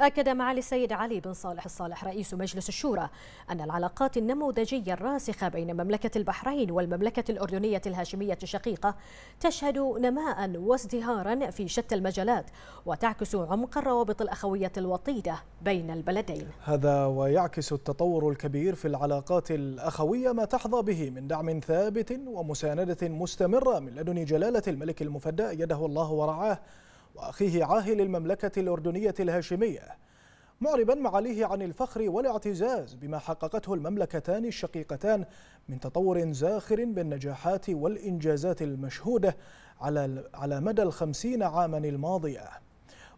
أكد معالي السيد علي بن صالح الصالح رئيس مجلس الشورى أن العلاقات النموذجية الراسخة بين مملكة البحرين والمملكة الأردنية الهاشمية الشقيقة تشهد نماء وازدهارا في شتى المجالات وتعكس عمق الروابط الأخوية الوطيدة بين البلدين هذا ويعكس التطور الكبير في العلاقات الأخوية ما تحظى به من دعم ثابت ومساندة مستمرة من لدن جلالة الملك المفدى يده الله ورعاه وأخيه عاهل المملكة الأردنية الهاشمية معربا معاليه عن الفخر والاعتزاز بما حققته المملكتان الشقيقتان من تطور زاخر بالنجاحات والإنجازات المشهودة على مدى الخمسين عاما الماضية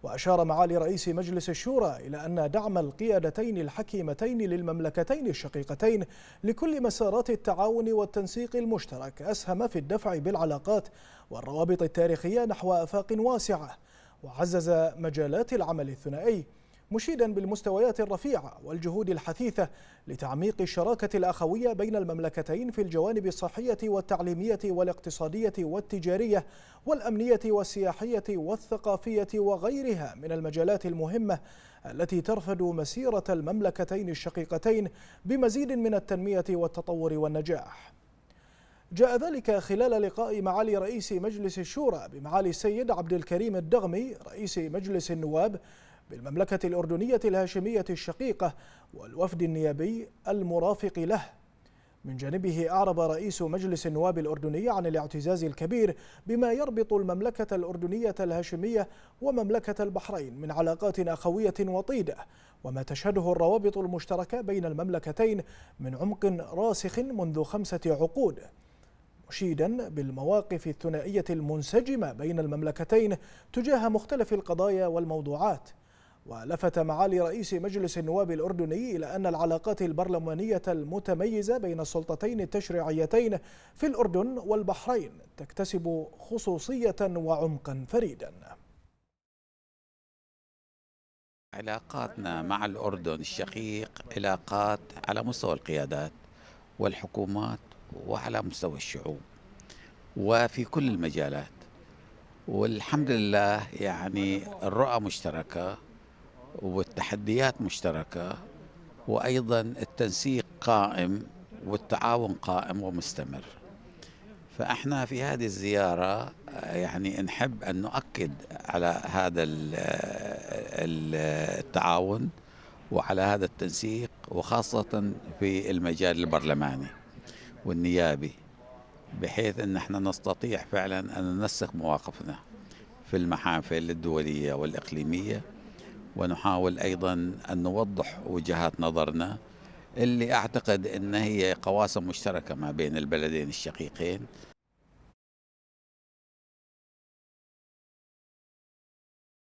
وأشار معالي رئيس مجلس الشورى إلى أن دعم القيادتين الحكيمتين للمملكتين الشقيقتين لكل مسارات التعاون والتنسيق المشترك أسهم في الدفع بالعلاقات والروابط التاريخية نحو آفاق واسعة وعزز مجالات العمل الثنائي مشيدا بالمستويات الرفيعة والجهود الحثيثة لتعميق الشراكة الأخوية بين المملكتين في الجوانب الصحية والتعليمية والاقتصادية والتجارية والأمنية والسياحية والثقافية وغيرها من المجالات المهمة التي ترفد مسيرة المملكتين الشقيقتين بمزيد من التنمية والتطور والنجاح جاء ذلك خلال لقاء معالي رئيس مجلس الشورى بمعالي السيد عبد الكريم الدغمي رئيس مجلس النواب بالمملكة الأردنية الهاشمية الشقيقة والوفد النيابي المرافق له من جانبه أعرب رئيس مجلس النواب الأردني عن الاعتزاز الكبير بما يربط المملكة الأردنية الهاشمية ومملكة البحرين من علاقات أخوية وطيدة وما تشهده الروابط المشتركة بين المملكتين من عمق راسخ منذ خمسة عقود مشيدا بالمواقف الثنائية المنسجمة بين المملكتين تجاه مختلف القضايا والموضوعات ولفت معالي رئيس مجلس النواب الأردني إلى أن العلاقات البرلمانية المتميزة بين السلطتين التشريعيتين في الأردن والبحرين تكتسب خصوصية وعمقا فريدا علاقاتنا مع الأردن الشقيق علاقات على مستوى القيادات والحكومات وعلى مستوى الشعوب وفي كل المجالات والحمد لله يعني الرؤى مشتركه والتحديات مشتركة وأيضا التنسيق قائم والتعاون قائم ومستمر فاحنا في هذه الزياره يعني نحب ان نؤكد على هذا التعاون وعلى هذا التنسيق وخاصه في المجال البرلماني والنيابي بحيث ان احنا نستطيع فعلا ان ننسق مواقفنا في المحافل الدوليه والاقليميه ونحاول أيضا أن نوضح وجهات نظرنا اللي أعتقد أن هي قواسم مشتركة ما بين البلدين الشقيقين